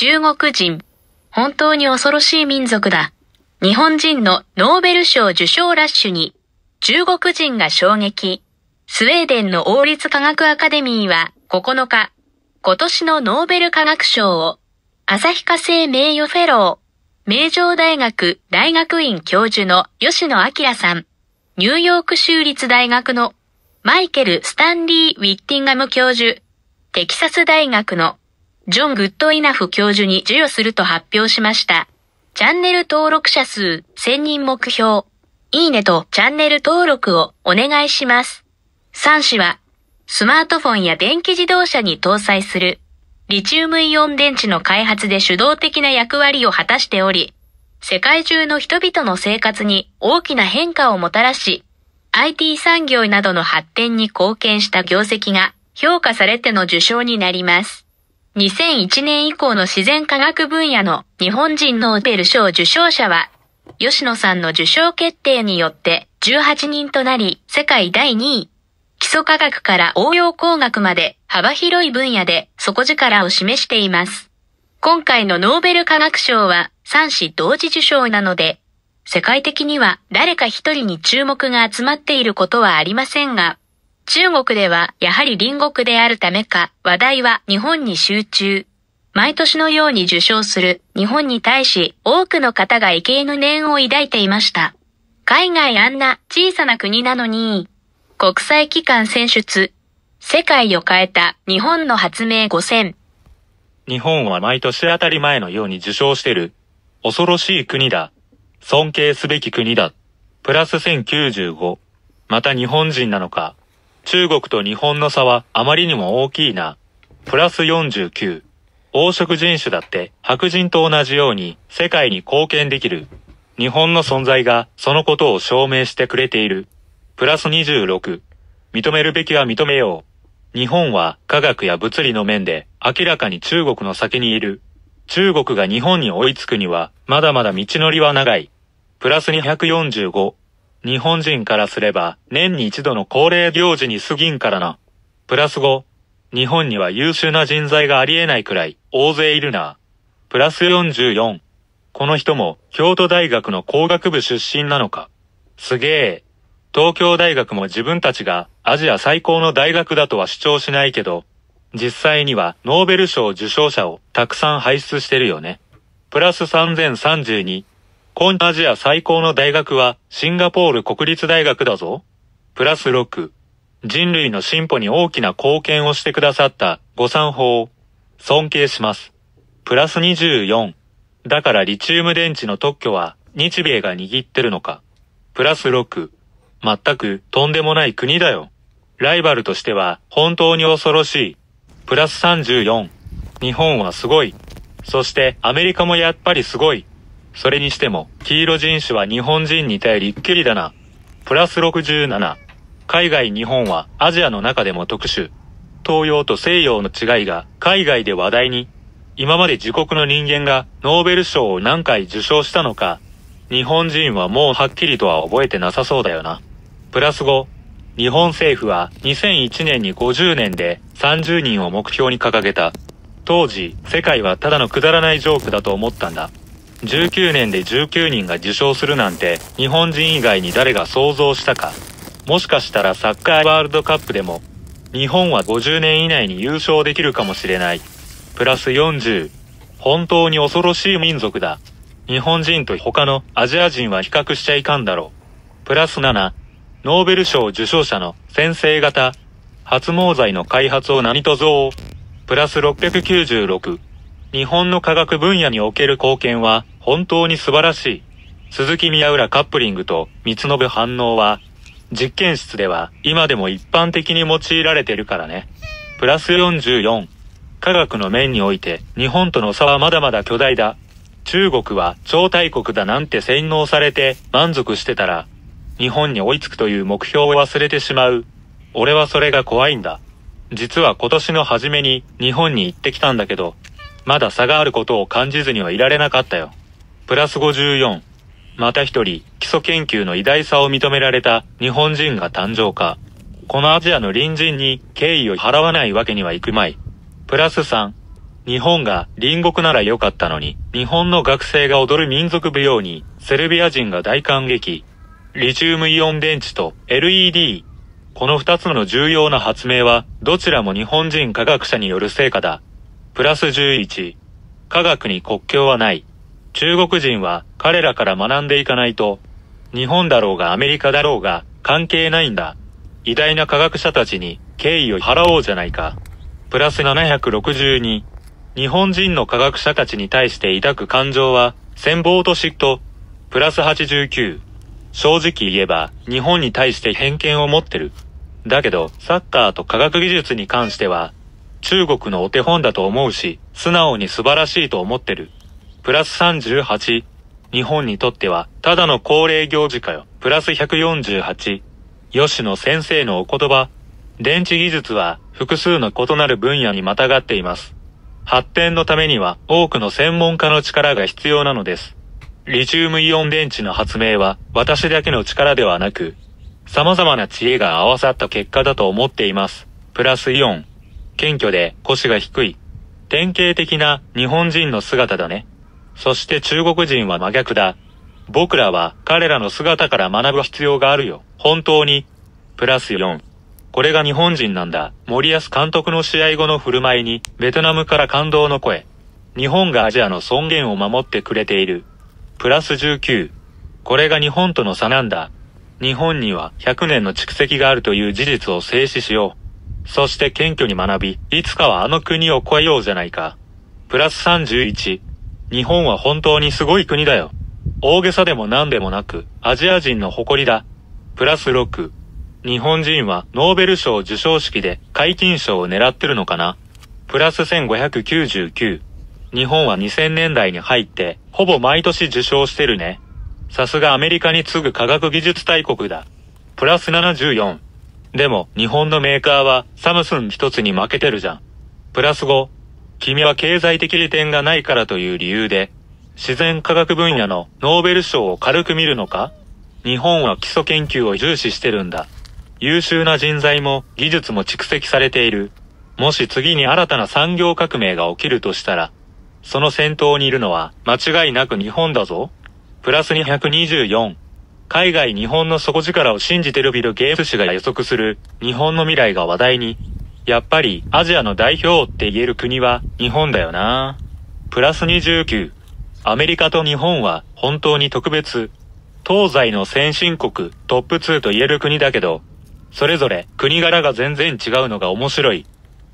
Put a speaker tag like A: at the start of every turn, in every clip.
A: 中国人、本当に恐ろしい民族だ。日本人のノーベル賞受賞ラッシュに、中国人が衝撃。スウェーデンの王立科学アカデミーは9日、今年のノーベル科学賞を、旭化成名誉フェロー、名城大学大学院教授の吉野明さん、ニューヨーク州立大学のマイケル・スタンリー・ウィッティンガム教授、テキサス大学のジョン・グッドイナフ教授に授与すると発表しました。チャンネル登録者数1000人目標。いいねとチャンネル登録をお願いします。3氏は、スマートフォンや電気自動車に搭載する、リチウムイオン電池の開発で主導的な役割を果たしており、世界中の人々の生活に大きな変化をもたらし、IT 産業などの発展に貢献した業績が評価されての受賞になります。2001年以降の自然科学分野の日本人ノーベル賞受賞者は、吉野さんの受賞決定によって18人となり、世界第2位。基礎科学から応用工学まで幅広い分野で底力を示しています。今回のノーベル科学賞は3子同時受賞なので、世界的には誰か一人に注目が集まっていることはありませんが、中国ではやはり隣国であるためか話題は日本に集中。毎年のように受賞する日本に対し多くの方が畏敬の念を抱いていました。海外あんな小さな国なのに、国際機関選出、世界を変えた日本の発明5000。
B: 日本は毎年当たり前のように受賞してる。恐ろしい国だ。尊敬すべき国だ。プラス1095。また日本人なのか。中国と日本の差はあまりにも大きいな。プラス49。黄色人種だって白人と同じように世界に貢献できる。日本の存在がそのことを証明してくれている。プラス26。認めるべきは認めよう。日本は科学や物理の面で明らかに中国の先にいる。中国が日本に追いつくにはまだまだ道のりは長い。プラス245。日本人からすれば年に一度の恒例行事に過ぎんからな。プラス5、日本には優秀な人材がありえないくらい大勢いるな。プラス44、この人も京都大学の工学部出身なのか。すげえ。東京大学も自分たちがアジア最高の大学だとは主張しないけど、実際にはノーベル賞受賞者をたくさん輩出してるよね。プラス3032、今アジア最高の大学はシンガポール国立大学だぞ。プラス6。人類の進歩に大きな貢献をしてくださったご参法。尊敬します。プラス24。だからリチウム電池の特許は日米が握ってるのか。プラス6。全くとんでもない国だよ。ライバルとしては本当に恐ろしい。プラス34。日本はすごい。そしてアメリカもやっぱりすごい。それにしても、黄色人種は日本人に対りっきりだな。プラス67。海外日本はアジアの中でも特殊。東洋と西洋の違いが海外で話題に。今まで自国の人間がノーベル賞を何回受賞したのか、日本人はもうはっきりとは覚えてなさそうだよな。プラス5。日本政府は2001年に50年で30人を目標に掲げた。当時、世界はただのくだらないジョークだと思ったんだ。19年で19人が受賞するなんて日本人以外に誰が想像したか。もしかしたらサッカーワールドカップでも日本は50年以内に優勝できるかもしれない。プラス40。本当に恐ろしい民族だ。日本人と他のアジア人は比較しちゃいかんだろう。プラス7。ノーベル賞受賞者の先生方、発毛剤の開発を何とぞプラス696。日本の科学分野における貢献は本当に素晴らしい。鈴木宮浦カップリングと三つ信反応は、実験室では今でも一般的に用いられてるからね。プラス44。科学の面において日本との差はまだまだ巨大だ。中国は超大国だなんて洗脳されて満足してたら、日本に追いつくという目標を忘れてしまう。俺はそれが怖いんだ。実は今年の初めに日本に行ってきたんだけど、まだ差があることを感じずにはいられなかったよ。プラス54。また一人、基礎研究の偉大さを認められた日本人が誕生か。このアジアの隣人に敬意を払わないわけにはいくまい。プラス3。日本が隣国なら良かったのに、日本の学生が踊る民族舞踊に、セルビア人が大感激。リチウムイオン電池と LED。この二つの重要な発明は、どちらも日本人科学者による成果だ。プラス11、科学に国境はない。中国人は彼らから学んでいかないと、日本だろうがアメリカだろうが関係ないんだ。偉大な科学者たちに敬意を払おうじゃないか。プラス762、日本人の科学者たちに対して抱く感情は、戦望と嫉妬。プラス89、正直言えば、日本に対して偏見を持ってる。だけど、サッカーと科学技術に関しては、中国のお手本だと思うし、素直に素晴らしいと思ってる。プラス38。日本にとっては、ただの恒例行事かよ。プラス148。吉野先生のお言葉。電池技術は、複数の異なる分野にまたがっています。発展のためには、多くの専門家の力が必要なのです。リチウムイオン電池の発明は、私だけの力ではなく、様々な知恵が合わさった結果だと思っています。プラスイオン。謙虚で腰が低い。典型的な日本人の姿だね。そして中国人は真逆だ。僕らは彼らの姿から学ぶ必要があるよ。本当に。プラス4。これが日本人なんだ。森保監督の試合後の振る舞いに、ベトナムから感動の声。日本がアジアの尊厳を守ってくれている。プラス19。これが日本との差なんだ。日本には100年の蓄積があるという事実を静止しよう。そして謙虚に学び、いつかはあの国を超えようじゃないか。プラス31。日本は本当にすごい国だよ。大げさでも何でもなく、アジア人の誇りだ。プラス6。日本人はノーベル賞受賞式で解禁賞を狙ってるのかなプラス1599。日本は2000年代に入って、ほぼ毎年受賞してるね。さすがアメリカに次ぐ科学技術大国だ。プラス74。でも、日本のメーカーは、サムスン一つに負けてるじゃん。プラス5、君は経済的利点がないからという理由で、自然科学分野のノーベル賞を軽く見るのか日本は基礎研究を重視してるんだ。優秀な人材も技術も蓄積されている。もし次に新たな産業革命が起きるとしたら、その先頭にいるのは間違いなく日本だぞ。プラス224。海外日本の底力を信じてるビル・ゲイツ氏が予測する日本の未来が話題に。やっぱりアジアの代表って言える国は日本だよな。プラス29。アメリカと日本は本当に特別。東西の先進国トップ2と言える国だけど、それぞれ国柄が全然違うのが面白い。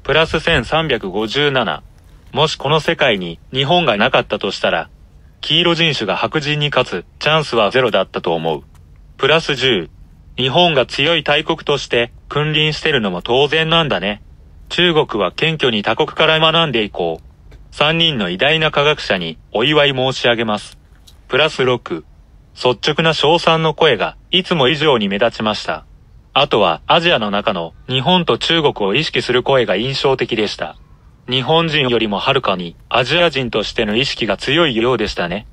B: プラス1357。もしこの世界に日本がなかったとしたら、黄色人種が白人に勝つチャンスはゼロだったと思う。プラス10。日本が強い大国として君臨してるのも当然なんだね。中国は謙虚に他国から学んでいこう。3人の偉大な科学者にお祝い申し上げます。プラス6。率直な賞賛の声がいつも以上に目立ちました。あとはアジアの中の日本と中国を意識する声が印象的でした。日本人よりもはるかにアジア人としての意識が強いようでしたね。